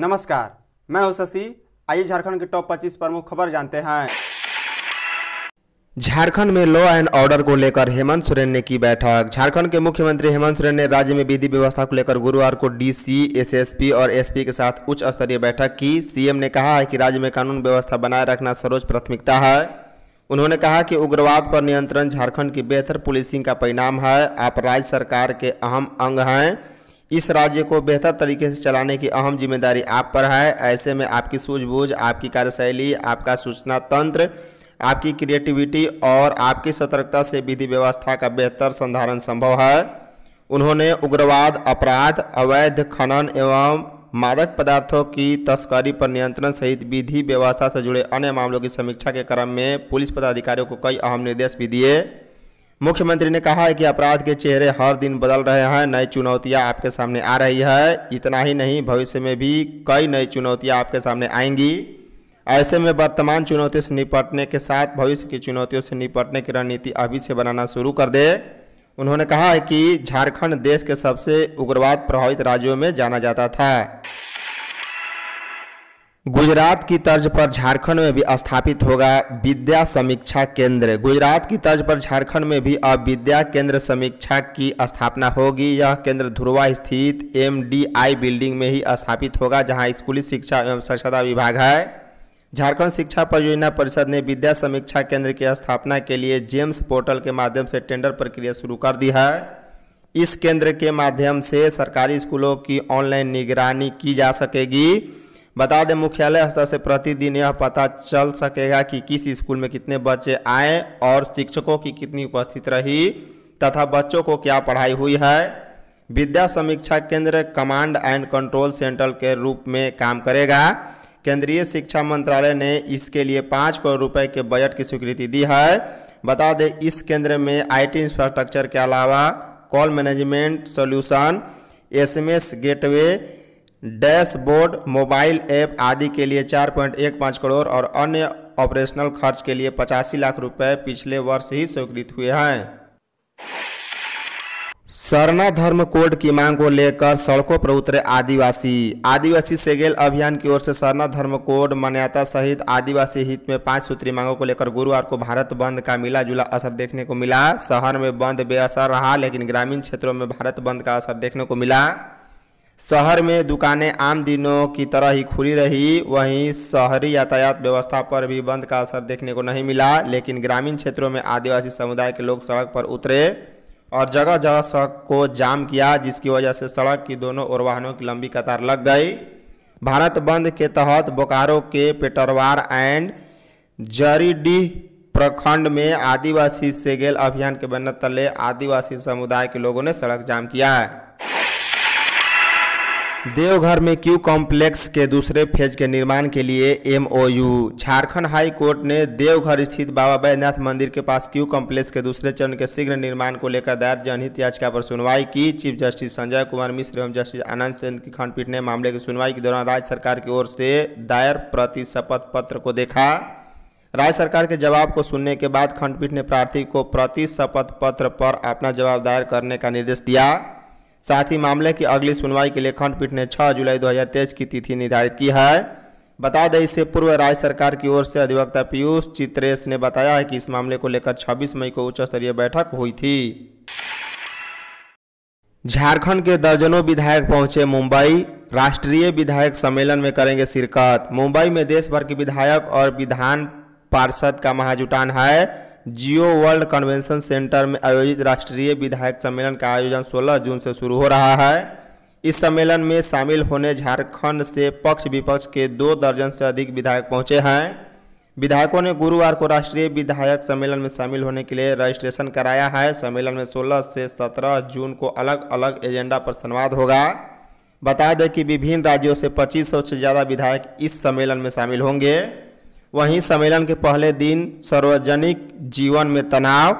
नमस्कार मैं हूं शशि आइए झारखंड के टॉप 25 प्रमुख खबर जानते हैं झारखंड में लॉ एंड ऑर्डर को लेकर हेमंत सोरेन ने की बैठक झारखंड के मुख्यमंत्री हेमंत सोरेन ने राज्य में विधि व्यवस्था को लेकर गुरुवार को डीसी एसएसपी और एसपी के साथ उच्च स्तरीय बैठक की सीएम ने कहा है कि राज्य में कानून व्यवस्था बनाए रखना सर्वोच्च प्राथमिकता है उन्होंने कहा कि उग्रवाद पर नियंत्रण झारखंड की बेहतर पुलिसिंग का परिणाम है आप राज्य सरकार के अहम अंग हैं इस राज्य को बेहतर तरीके से चलाने की अहम जिम्मेदारी आप पर है ऐसे में आपकी सूझबूझ आपकी कार्यशैली आपका सूचना तंत्र आपकी क्रिएटिविटी और आपकी सतर्कता से विधि व्यवस्था का बेहतर संधारण संभव है उन्होंने उग्रवाद अपराध अवैध खनन एवं मादक पदार्थों की तस्करी पर नियंत्रण सहित विधि व्यवस्था से जुड़े अन्य मामलों की समीक्षा के क्रम में पुलिस पदाधिकारियों को कई अहम निर्देश भी दिए मुख्यमंत्री ने कहा है कि अपराध के चेहरे हर दिन बदल रहे हैं नई चुनौतियां आपके सामने आ रही है इतना ही नहीं भविष्य में भी कई नई चुनौतियां आपके सामने आएंगी ऐसे में वर्तमान चुनौतियों से निपटने के साथ भविष्य की चुनौतियों से निपटने की रणनीति अभी से बनाना शुरू कर दे उन्होंने कहा है कि झारखंड देश के सबसे उग्रवाद प्रभावित राज्यों में जाना जाता था गुजरात की तर्ज पर झारखंड में भी स्थापित होगा विद्या समीक्षा केंद्र गुजरात की तर्ज पर झारखंड में भी अब विद्या केंद्र समीक्षा की स्थापना होगी यह केंद्र ध्रुवा स्थित एमडीआई बिल्डिंग में ही स्थापित होगा जहां स्कूली शिक्षा एवं स्वच्छता विभाग है झारखंड शिक्षा परियोजना परिषद ने विद्या समीक्षा केंद्र की के स्थापना के लिए जेम्स पोर्टल के माध्यम से टेंडर प्रक्रिया शुरू कर दी है इस केंद्र के माध्यम से सरकारी स्कूलों की ऑनलाइन निगरानी की जा सकेगी बता दें मुख्यालय स्तर से प्रतिदिन यह पता चल सकेगा कि किस स्कूल में कितने बच्चे आए और शिक्षकों की कितनी उपस्थित रही तथा बच्चों को क्या पढ़ाई हुई है विद्या समीक्षा केंद्र कमांड एंड कंट्रोल सेंटर के रूप में काम करेगा केंद्रीय शिक्षा मंत्रालय ने इसके लिए पाँच करोड़ रुपए के बजट की स्वीकृति दी है बता दें इस केंद्र में आईटी इंफ्रास्ट्रक्चर के अलावा call management solution SMS gateway dashboard mobile app आदि के लिए 4.15 करोड़ और अन्य ऑपरेशनल खर्च के लिए पचासी लाख रुपए पिछले वर्ष ही स्वीकृत हुए हैं सरना धर्म कोड की मांग को लेकर सड़कों पर उतरे आदिवासी आदिवासी सेगेल अभियान की ओर से सरना धर्म कोड मान्यता सहित आदिवासी हित में पांच सूत्री मांगों को लेकर गुरुवार को भारत बंद का मिला जुला असर देखने को मिला शहर में बंद बेअसर रहा लेकिन ग्रामीण क्षेत्रों में भारत बंद का असर देखने को मिला शहर में दुकानें आम दिनों की तरह ही खुली रही वहीं शहरी यातायात व्यवस्था पर भी बंद का असर देखने को नहीं मिला लेकिन ग्रामीण क्षेत्रों में आदिवासी समुदाय के लोग सड़क पर उतरे और जगह जगह सड़क को जाम किया जिसकी वजह से सड़क की दोनों ओर वाहनों की लंबी कतार लग गई भारत बंद के तहत बोकारो के पेटरवार एंड जरीडीह प्रखंड में आदिवासी सेगेल अभियान के बनने तले आदिवासी समुदाय के लोगों ने सड़क जाम किया है देवघर में क्यू कॉम्प्लेक्स के दूसरे फेज के निर्माण के लिए एमओयू झारखंड हाई कोर्ट ने देवघर स्थित बाबा बैद्यनाथ मंदिर के पास क्यू कॉम्प्लेक्स के दूसरे चरण के शीघ्र निर्माण को लेकर दायर जनहित याचिका पर सुनवाई की चीफ जस्टिस संजय कुमार मिश्र एवं जस्टिस आनंद सेन की खंडपीठ ने मामले की सुनवाई के दौरान राज्य सरकार की ओर से दायर प्रति शपथ पत्र को देखा राज्य सरकार के जवाब को सुनने के बाद खंडपीठ ने प्रार्थी को प्रति शपथ पत्र पर अपना जवाब दायर करने का निर्देश दिया साथ ही मामले की अगली सुनवाई के लिए खंडपीठ ने 6 जुलाई 2023 की तिथि निर्धारित की है बता दें इससे पूर्व राज्य सरकार की ओर से अधिवक्ता पीयूष चित्रेश ने बताया है कि इस मामले को लेकर 26 मई को उच्च स्तरीय बैठक हुई थी झारखंड के दर्जनों विधायक पहुंचे मुंबई राष्ट्रीय विधायक सम्मेलन में करेंगे शिरकत मुंबई में देश भर के विधायक और विधान पार्षद का महाजुटान है जियो वर्ल्ड कन्वेंशन सेंटर में आयोजित राष्ट्रीय विधायक सम्मेलन का आयोजन 16 जून से शुरू हो रहा है इस सम्मेलन में शामिल होने झारखंड से पक्ष विपक्ष के दो दर्जन से अधिक विधायक पहुंचे हैं विधायकों ने गुरुवार को राष्ट्रीय विधायक सम्मेलन में शामिल होने के लिए रजिस्ट्रेशन कराया है सम्मेलन में सोलह से सत्रह जून को अलग अलग एजेंडा पर संवाद होगा बता दें कि विभिन्न राज्यों से 2500 से ज़्यादा विधायक इस सम्मेलन में शामिल होंगे वहीं सम्मेलन के पहले दिन सार्वजनिक जीवन में तनाव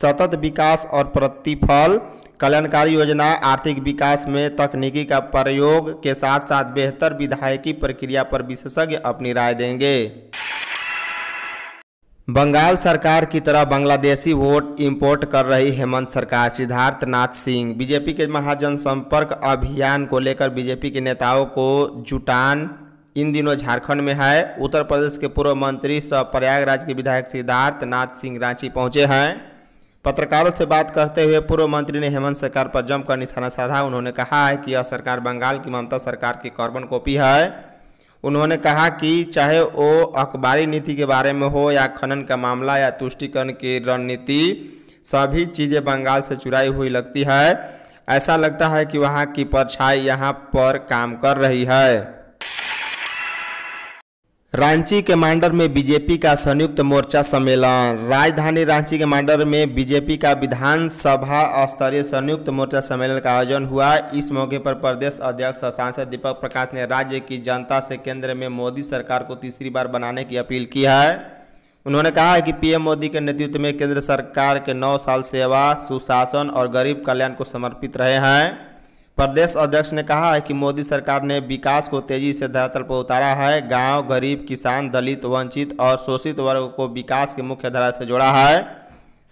सतत विकास और प्रतिफल कल्याणकारी योजना आर्थिक विकास में तकनीकी का प्रयोग के साथ साथ बेहतर विधायकी प्रक्रिया पर विशेषज्ञ अपनी राय देंगे बंगाल सरकार की तरह बांग्लादेशी वोट इंपोर्ट कर रही हेमंत सरकार सिद्धार्थनाथ सिंह बीजेपी के महाजन संपर्क अभियान को लेकर बीजेपी के नेताओं को जुटान इन दिनों झारखंड में है उत्तर प्रदेश के पूर्व मंत्री सह प्रयागराज के विधायक सिद्धार्थ नाथ सिंह रांची पहुंचे हैं पत्रकारों से बात करते हुए पूर्व मंत्री ने हेमंत सरकार पर जमकर निशाना साधा उन्होंने कहा है कि यह सरकार बंगाल की ममता सरकार की कार्बन कॉपी है उन्होंने कहा कि चाहे वो अखबारी नीति के बारे में हो या खनन का मामला या तुष्टिकरण की रणनीति सभी चीज़ें बंगाल से चुराई हुई लगती है ऐसा लगता है कि वहाँ की परछाई यहाँ पर काम कर रही है रांची के मांडर में बीजेपी का संयुक्त मोर्चा सम्मेलन राजधानी रांची के मांडर में बीजेपी का विधानसभा स्तरीय संयुक्त मोर्चा सम्मेलन का आयोजन हुआ इस मौके पर प्रदेश अध्यक्ष और सांसद दीपक प्रकाश ने राज्य की जनता से केंद्र में मोदी सरकार को तीसरी बार बनाने की अपील की है उन्होंने कहा है कि पीएम मोदी के नेतृत्व में केंद्र सरकार के नौ साल सेवा सुशासन और गरीब कल्याण को समर्पित रहे हैं प्रदेश अध्यक्ष ने कहा है कि मोदी सरकार ने विकास को तेजी से धरातल पर उतारा है गांव गरीब किसान दलित वंचित और शोषित वर्ग को विकास के मुख्य धारा से जोड़ा है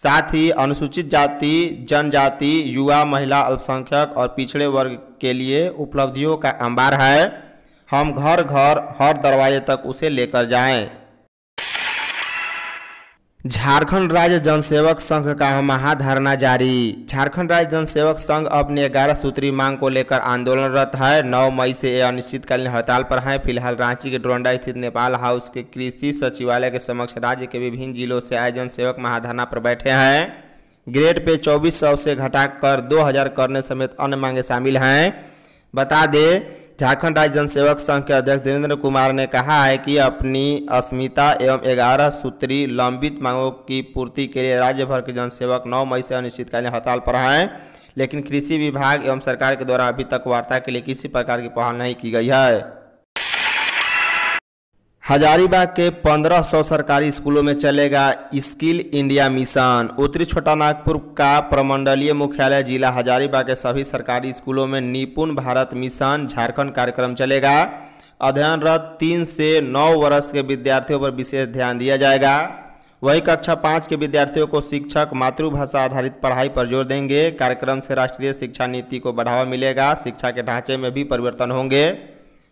साथ ही अनुसूचित जाति जनजाति युवा महिला अल्पसंख्यक और पिछड़े वर्ग के लिए उपलब्धियों का अंबार है हम घर घर हर दरवाजे तक उसे लेकर जाएं झारखंड राज्य जनसेवक संघ का महाधरना जारी झारखंड राज्य जनसेवक संघ अपने ग्यारह सूत्री मांग को लेकर आंदोलनरत है 9 मई से यह अनिश्चितकालीन हड़ताल पर है फिलहाल रांची के डोंडा स्थित नेपाल हाउस के कृषि सचिवालय के समक्ष राज्य के विभिन्न जिलों से आए जनसेवक महाधरना पर बैठे हैं ग्रेड पे चौबीस सौ से घटाकर दो हजार करने समेत अन्य मांगे शामिल हैं बता दें झारखंड राज्य जनसेवक संघ के अध्यक्ष देवेंद्र कुमार ने कहा है कि अपनी अस्मिता एवं ग्यारह सूत्री लंबित मांगों की पूर्ति के लिए राज्य भर के जनसेवक 9 मई से अनिश्चितकालीन हड़ताल पर हैं लेकिन कृषि विभाग एवं सरकार के द्वारा अभी तक वार्ता के लिए किसी प्रकार की पहल नहीं की गई है हजारीबाग के 1500 सरकारी स्कूलों में चलेगा स्किल इंडिया मिशन उत्तरी छोटा नागपुर का प्रमंडलीय मुख्यालय जिला हजारीबाग के सभी सरकारी स्कूलों में निपुण भारत मिशन झारखंड कार्यक्रम चलेगा अध्ययनरत तीन से नौ वर्ष के विद्यार्थियों पर विशेष ध्यान दिया जाएगा वही कक्षा पाँच के विद्यार्थियों को शिक्षक मातृभाषा आधारित पढ़ाई पर जोर देंगे कार्यक्रम से राष्ट्रीय शिक्षा नीति को बढ़ावा मिलेगा शिक्षा के ढांचे में भी परिवर्तन होंगे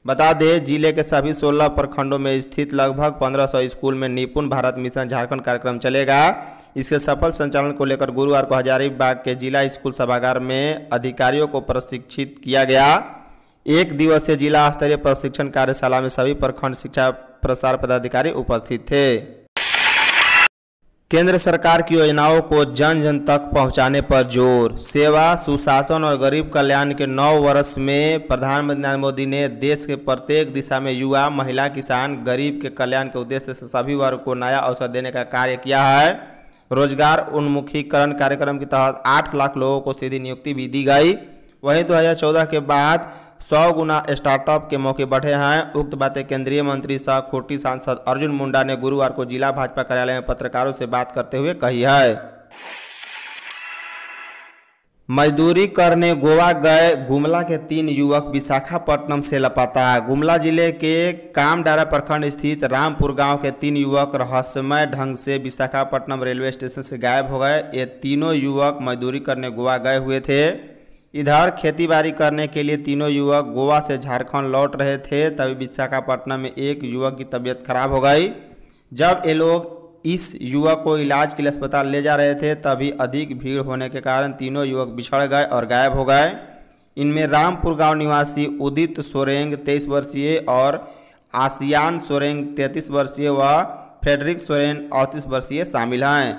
बता दें जिले के सभी 16 प्रखंडों में स्थित लगभग 1500 स्कूल में निपुण भारत मिशन झारखंड कार्यक्रम चलेगा इसके सफल संचालन को लेकर गुरुवार को हजारीबाग के जिला स्कूल सभागार में अधिकारियों को प्रशिक्षित किया गया एक दिवसीय जिला स्तरीय प्रशिक्षण कार्यशाला में सभी प्रखंड शिक्षा प्रसार पदाधिकारी उपस्थित थे केंद्र सरकार की योजनाओं को जन जन तक पहुंचाने पर जोर सेवा सुशासन और गरीब कल्याण के नौ वर्ष में प्रधानमंत्री नरेंद्र मोदी ने देश के प्रत्येक दिशा में युवा महिला किसान गरीब के कल्याण के उद्देश्य से सभी वर्ग को नया अवसर देने का कार्य किया है रोजगार उन्मुखीकरण कार्यक्रम के तहत आठ लाख लोगों को सीधी नियुक्ति भी दी गई वहीं 2014 के बाद सौ गुना स्टार्टअप के मौके बढ़े हैं उक्त बातें केंद्रीय मंत्री सह खोटी सांसद अर्जुन मुंडा ने गुरुवार को जिला भाजपा कार्यालय में पत्रकारों से बात करते हुए कही है मजदूरी करने गोवा गए गुमला के तीन युवक विशाखापट्टनम से लापता गुमला जिले के कामडारा प्रखंड स्थित रामपुर गांव के तीन युवक रहस्यमय ढंग से विशाखापट्टनम रेलवे स्टेशन से गायब हो गए ये तीनों युवक मजदूरी करने गोवा गए हुए थे इधर खेतीबाड़ी करने के लिए तीनों युवक गोवा से झारखंड लौट रहे थे तभी विशाखापट्टनम में एक युवक की तबीयत खराब हो गई जब ये लोग इस युवक को इलाज के लिए अस्पताल ले जा रहे थे तभी अधिक भीड़ होने के कारण तीनों युवक बिछड़ गए और गायब हो गए इनमें रामपुर गांव निवासी उदित सोरेंग तेईस वर्षीय और आसियान सोरेंग तैंतीस वर्षीय व फेडरिक सोरेन अड़तीस वर्षीय शामिल हैं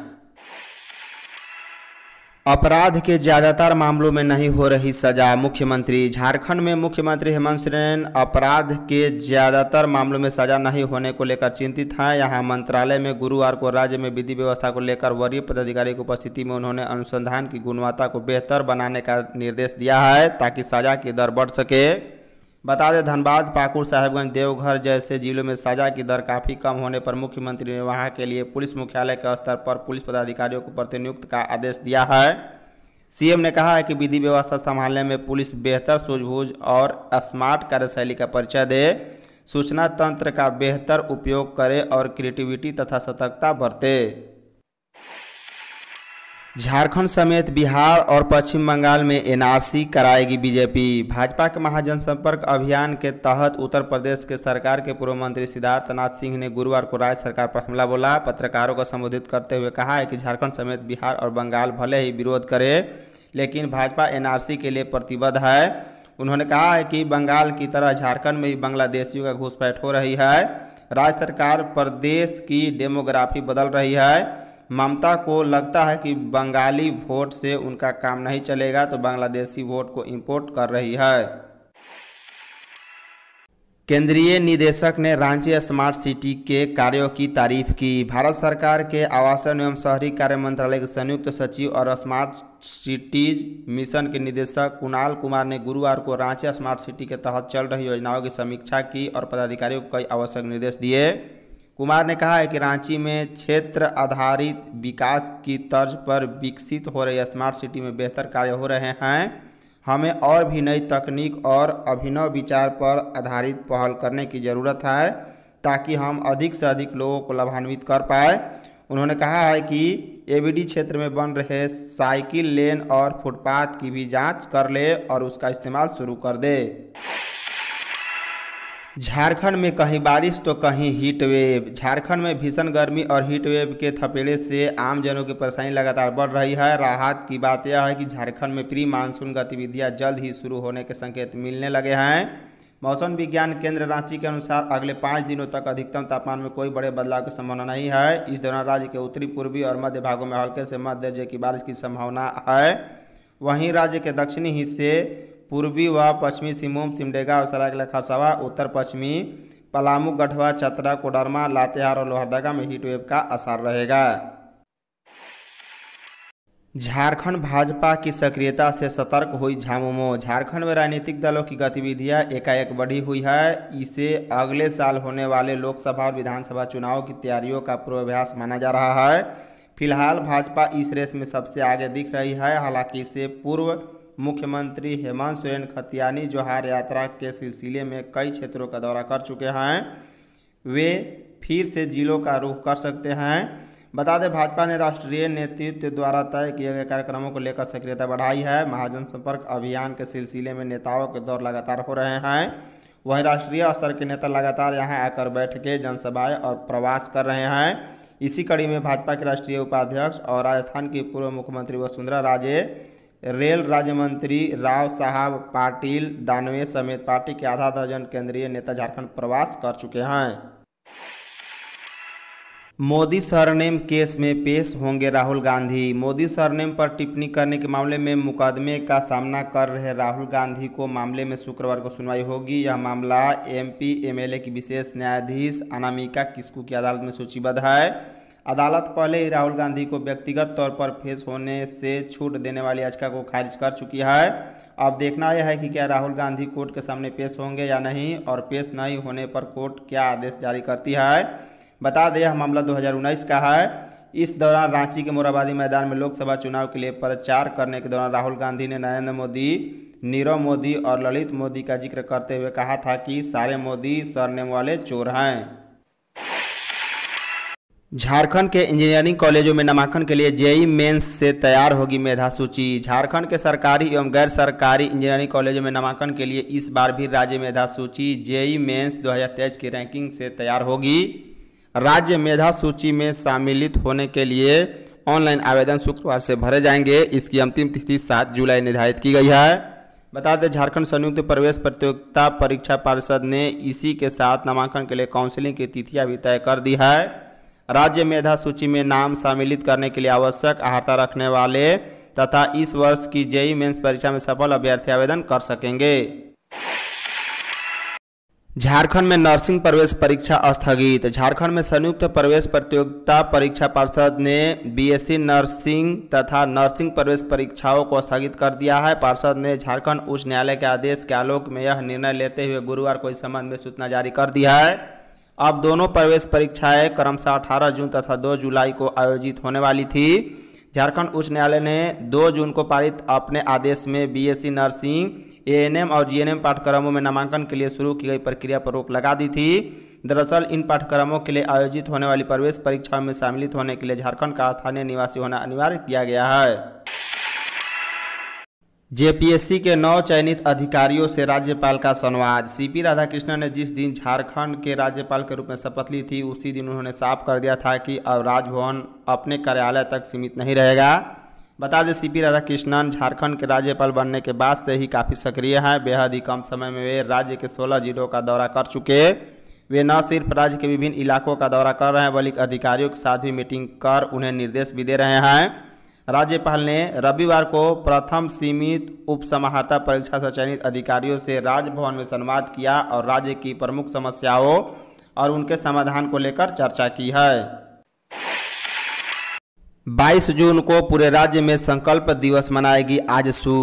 अपराध के ज्यादातर मामलों में नहीं हो रही सजा मुख्यमंत्री झारखंड में मुख्यमंत्री हेमंत सोरेन अपराध के ज्यादातर मामलों में सजा नहीं होने को लेकर चिंतित हैं यहां मंत्रालय में गुरुवार को राज्य में विधि व्यवस्था को लेकर वरीय पदाधिकारी की उपस्थिति में उन्होंने अनुसंधान की गुणवत्ता को बेहतर बनाने का निर्देश दिया है ताकि सजा की दर बढ़ सके बता दें धनबाद पाकुड़ साहेबगंज देवघर जैसे जिलों में सजा की दर काफ़ी कम होने पर मुख्यमंत्री ने वहां के लिए पुलिस मुख्यालय के स्तर पर पुलिस पदाधिकारियों को प्रतिनियुक्त का आदेश दिया है सीएम ने कहा है कि विधि व्यवस्था संभालने में पुलिस बेहतर सूझबूझ और स्मार्ट कार्यशैली का परिचय दे सूचना तंत्र का बेहतर उपयोग करे और क्रिएटिविटी तथा सतर्कता बरते झारखंड समेत बिहार और पश्चिम बंगाल में एनआरसी कराएगी बीजेपी भाजपा के महाजनसंपर्क अभियान के तहत उत्तर प्रदेश के सरकार के पूर्व मंत्री सिद्धार्थनाथ सिंह ने गुरुवार को राज्य सरकार पर हमला बोला पत्रकारों को संबोधित करते हुए कहा है कि झारखंड समेत बिहार और बंगाल भले ही विरोध करे लेकिन भाजपा एन के लिए प्रतिबद्ध है उन्होंने कहा है कि बंगाल की तरह झारखंड में भी बांग्लादेशियों का घुसपैठ हो रही है राज्य सरकार प्रदेश की डेमोग्राफी बदल रही है ममता को लगता है कि बंगाली वोट से उनका काम नहीं चलेगा तो बांग्लादेशी वोट को इंपोर्ट कर रही है केंद्रीय निदेशक ने रांची स्मार्ट सिटी के कार्यों की तारीफ की भारत सरकार के आवासन एवं शहरी कार्य मंत्रालय के संयुक्त सचिव और स्मार्ट सिटीज मिशन के निदेशक कुणाल कुमार ने गुरुवार को रांची स्मार्ट सिटी के तहत चल रही योजनाओं की समीक्षा की और पदाधिकारियों को कई आवश्यक निर्देश दिए कुमार ने कहा है कि रांची में क्षेत्र आधारित विकास की तर्ज पर विकसित हो रही स्मार्ट सिटी में बेहतर कार्य हो रहे हैं हमें और भी नई तकनीक और अभिनव विचार पर आधारित पहल करने की ज़रूरत है ताकि हम अधिक से अधिक लोगों को लाभान्वित कर पाए उन्होंने कहा है कि एबीडी क्षेत्र में बन रहे साइकिल लेन और फुटपाथ की भी जांच कर ले और उसका इस्तेमाल शुरू कर दे झारखंड में कहीं बारिश तो कहीं हीट वेव झारखंड में भीषण गर्मी और हीट वेव के थपेड़े से आमजनों की परेशानी लगातार बढ़ रही है राहत की बात यह है कि झारखंड में प्री मानसून गतिविधियां जल्द ही शुरू होने के संकेत मिलने लगे हैं मौसम विज्ञान केंद्र रांची के अनुसार अगले पाँच दिनों तक अधिकतम तापमान में कोई बड़े बदलाव की संभावना नहीं है इस दौरान राज्य के उत्तरी पूर्वी और मध्य भागों में हल्के से मध्य दर्जे की बारिश की संभावना है वहीं राज्य के दक्षिणी हिस्से पूर्वी व पश्चिमी सिंहभूम सिमडेगा और सराय खरसावा उत्तर पश्चिमी पलामू गढ़वा चतरा कोडरमा लातेहार और लोहरदगा में हीटवेव का असर रहेगा झारखंड भाजपा की सक्रियता से सतर्क हुई झामुमो झारखंड में राजनीतिक दलों की गतिविधियां एकाएक बढ़ी हुई है इसे अगले साल होने वाले लोकसभा और विधानसभा चुनाव की तैयारियों का पूर्वाभ्यास माना जा रहा है फिलहाल भाजपा इस रेस में सबसे आगे दिख रही है हालांकि इसे पूर्व मुख्यमंत्री हेमंत सोरेन खतियानी जो हर यात्रा के सिलसिले में कई क्षेत्रों का दौरा कर चुके हैं वे फिर से जिलों का रुख कर सकते हैं बता दें भाजपा ने राष्ट्रीय नेतृत्व द्वारा तय किए गए कार्यक्रमों को लेकर सक्रियता बढ़ाई है महाजन संपर्क अभियान के सिलसिले में नेताओं के दौर लगातार हो रहे हैं वहीं राष्ट्रीय स्तर के नेता लगातार यहां आकर बैठ के जनसभाएं और प्रवास कर रहे हैं इसी कड़ी में भाजपा के राष्ट्रीय उपाध्यक्ष और राजस्थान की पूर्व मुख्यमंत्री वसुंधरा राजे रेल राज्य मंत्री राव साहब पाटिल दानवे समेत पार्टी के आधा दर्जन केंद्रीय नेता झारखंड प्रवास कर चुके हैं मोदी सरनेम केस में पेश होंगे राहुल गांधी मोदी सरनेम पर टिप्पणी करने के मामले में मुकदमे का सामना कर रहे राहुल गांधी को मामले में शुक्रवार को सुनवाई होगी यह मामला एमपी एमएलए की विशेष न्यायाधीश अनामिका किस्कू की अदालत में सूचीबद्ध है अदालत पहले ही राहुल गांधी को व्यक्तिगत तौर पर फेस होने से छूट देने वाली याचिका को खारिज कर चुकी है अब देखना यह है कि क्या राहुल गांधी कोर्ट के सामने पेश होंगे या नहीं और पेश नहीं होने पर कोर्ट क्या आदेश जारी करती है बता दें यह मामला दो का है इस दौरान रांची के मोराबादी मैदान में लोकसभा चुनाव के लिए प्रचार करने के दौरान राहुल गांधी ने नरेंद्र मोदी नीरव मोदी और ललित मोदी का जिक्र करते हुए कहा था कि सारे मोदी सरने वाले चोर हैं झारखंड के इंजीनियरिंग कॉलेजों में नामांकन के लिए जेई मेंस से तैयार होगी मेधा सूची झारखंड के सरकारी एवं गैर सरकारी इंजीनियरिंग कॉलेजों में नामांकन के लिए इस बार भी राज्य मेधा सूची जेई मेंस 2023 की रैंकिंग से तैयार होगी राज्य मेधा सूची में सम्मिलित होने के लिए ऑनलाइन आवेदन शुक्रवार से भरे जाएंगे इसकी अंतिम तिथि सात जुलाई निर्धारित की गई है बता दें झारखंड संयुक्त प्रवेश प्रतियोगिता परीक्षा पार्षद ने इसी के साथ नामांकन के लिए काउंसिलिंग की तिथियाँ भी तय कर दी है राज्य मेधा सूची में नाम सम्मिलित करने के लिए आवश्यक अहाता रखने वाले तथा इस वर्ष की जेई मेन्स परीक्षा में सफल अभ्यर्थी आवेदन कर सकेंगे झारखंड में नर्सिंग प्रवेश परीक्षा स्थगित झारखंड में संयुक्त प्रवेश प्रतियोगिता परीक्षा पार्षद ने बीएससी नर्सिंग तथा नर्सिंग प्रवेश परीक्षाओं को स्थगित कर दिया है पार्षद ने झारखंड उच्च न्यायालय के आदेश के आलोक में यह निर्णय लेते हुए गुरुवार को इस संबंध में सूचना जारी कर दिया है अब दोनों प्रवेश परीक्षाएं क्रमशः अठारह जून तथा दो जुलाई को आयोजित होने वाली थी झारखंड उच्च न्यायालय ने 2 जून को पारित अपने आदेश में बीएससी नर्सिंग एएनएम और जीएनएम पाठ्यक्रमों में नामांकन के लिए शुरू की गई प्रक्रिया पर रोक लगा दी थी दरअसल इन पाठ्यक्रमों के लिए आयोजित होने वाली प्रवेश परीक्षाओं में शामिल होने के लिए झारखंड का स्थानीय निवासी होना अनिवार्य किया गया है जेपीएससी के नौ चयनित अधिकारियों से राज्यपाल का संवाद सीपी राधाकृष्णन ने जिस दिन झारखंड के राज्यपाल के रूप में शपथ ली थी उसी दिन उन्होंने साफ कर दिया था कि अब राजभवन अपने कार्यालय तक सीमित नहीं रहेगा बता दें सीपी राधाकृष्णन झारखंड के राज्यपाल बनने के बाद से ही काफ़ी सक्रिय हैं बेहद ही कम समय में वे राज्य के सोलह जिलों का दौरा कर चुके वे न सिर्फ राज्य के विभिन्न इलाकों का दौरा कर रहे हैं बल्कि अधिकारियों के साथ भी मीटिंग कर उन्हें निर्देश भी दे रहे हैं राज्यपाल ने रविवार को प्रथम सीमित उपसमाहर्ता परीक्षा से चयनित अधिकारियों से राजभवन में संवाद किया और राज्य की प्रमुख समस्याओं और उनके समाधान को लेकर चर्चा की है 22 जून को पूरे राज्य में संकल्प दिवस मनाएगी आजसू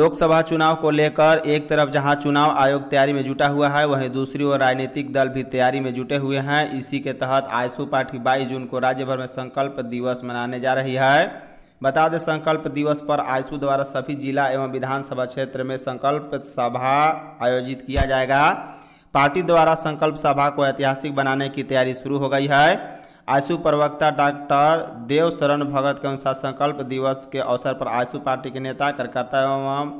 लोकसभा चुनाव को लेकर एक तरफ जहां चुनाव आयोग तैयारी में जुटा हुआ है वहीं दूसरी ओर राजनीतिक दल भी तैयारी में जुटे हुए हैं इसी के तहत आयसू पार्टी 22 जून को राज्य भर में संकल्प दिवस मनाने जा रही है बता दें संकल्प दिवस पर आयसू द्वारा सभी जिला एवं विधानसभा क्षेत्र में संकल्प सभा आयोजित किया जाएगा पार्टी द्वारा संकल्प सभा को ऐतिहासिक बनाने की तैयारी शुरू हो गई है आयसू प्रवक्ता डॉक्टर देव शरण भगत के अनुसार संकल्प दिवस के अवसर पर आयसू पार्टी के नेता कार्यकर्ता एवं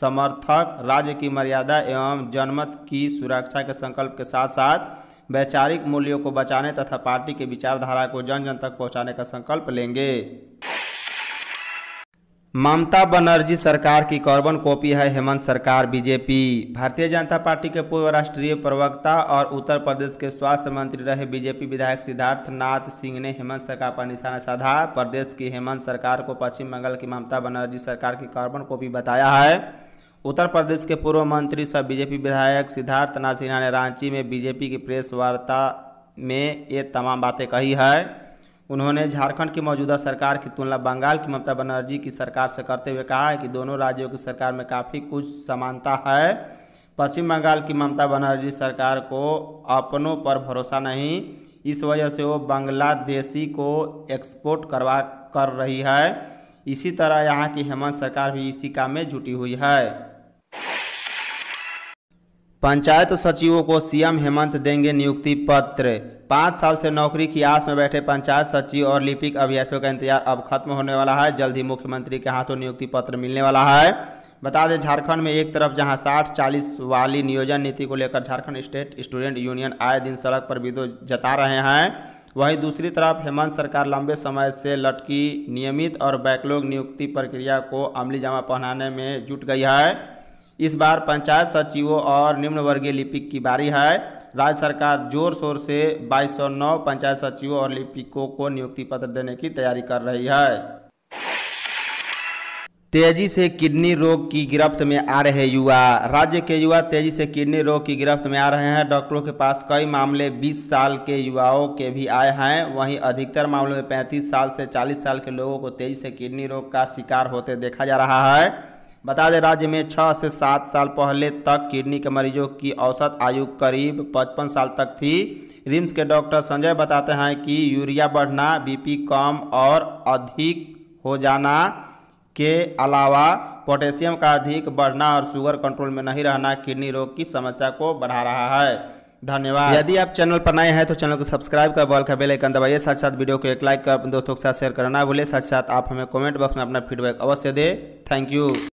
समर्थक राज्य की मर्यादा एवं जनमत की सुरक्षा के संकल्प के साथ साथ वैचारिक मूल्यों को बचाने तथा पार्टी के विचारधारा को जन जन तक पहुंचाने का संकल्प लेंगे ममता बनर्जी सरकार की कार्बन कॉपी है हेमंत सरकार बीजेपी भारतीय जनता पार्टी के पूर्व राष्ट्रीय प्रवक्ता और उत्तर प्रदेश के स्वास्थ्य मंत्री रहे बीजेपी विधायक सिद्धार्थ नाथ सिंह ने हेमंत सरकार पर निशाना साधा प्रदेश की हेमंत सरकार को पश्चिम बंगाल की ममता बनर्जी सरकार की कार्बन कॉपी बताया है उत्तर प्रदेश के पूर्व मंत्री सह बीजेपी विधायक सिद्धार्थ नाथ सिन्हा ने रांची में बीजेपी की प्रेस वार्ता में ये तमाम बातें कही है उन्होंने झारखंड की मौजूदा सरकार की तुलना बंगाल की ममता बनर्जी की सरकार से करते हुए कहा है कि दोनों राज्यों की सरकार में काफ़ी कुछ समानता है पश्चिम बंगाल की ममता बनर्जी सरकार को अपनों पर भरोसा नहीं इस वजह से वो बांग्लादेशी को एक्सपोर्ट करवा कर रही है इसी तरह यहाँ की हेमंत सरकार भी इसी काम में जुटी हुई है पंचायत सचिवों को सीएम हेमंत देंगे नियुक्ति पत्र पाँच साल से नौकरी की आस में बैठे पंचायत सचिव और लिपिक अभ्यर्थियों का इंतजार अब खत्म होने वाला है जल्द ही मुख्यमंत्री के हाथों नियुक्ति पत्र मिलने वाला है बता दें झारखंड में एक तरफ जहां 60-40 वाली नियोजन नीति को लेकर झारखंड स्टेट स्टूडेंट यूनियन आए दिन सड़क पर विदो जता रहे हैं वहीं दूसरी तरफ हेमंत सरकार लंबे समय से लटकी नियमित और बैकलॉग नियुक्ति प्रक्रिया को अमली जमा पहनाने में जुट गई है इस बार पंचायत सचिवों और निम्न वर्गीय लिपिक की बारी है राज्य सरकार जोर शोर से 2209 पंचायत सचिवों और लिपिकों को नियुक्ति पत्र देने की तैयारी कर रही है तेजी से किडनी रोग की गिरफ्त में आ रहे युवा राज्य के युवा तेजी से किडनी रोग की गिरफ्त में आ रहे हैं डॉक्टरों के पास कई मामले 20 साल के युवाओं के भी आए हैं वहीं अधिकतर मामलों में 35 साल से 40 साल के लोगों को तेजी से किडनी रोग का शिकार होते देखा जा रहा है बता दें राज्य में छः से सात साल पहले तक किडनी के मरीजों की औसत आयु करीब पचपन साल तक थी रिम्स के डॉक्टर संजय बताते हैं कि यूरिया बढ़ना बीपी कम और अधिक हो जाना के अलावा पोटेशियम का अधिक बढ़ना और शुगर कंट्रोल में नहीं रहना किडनी रोग की समस्या को बढ़ा रहा है धन्यवाद यदि आप चैनल पर नए हैं तो चैनल को सब्सक्राइब कर बॉल का बेल आइकन दबाइए साथ साथ वीडियो को एक लाइक कर अपने दोस्तों के साथ शेयर करना भूले साथ साथ आप हमें कमेंट बॉक्स में अपना फीडबैक अवश्य दें थैंक यू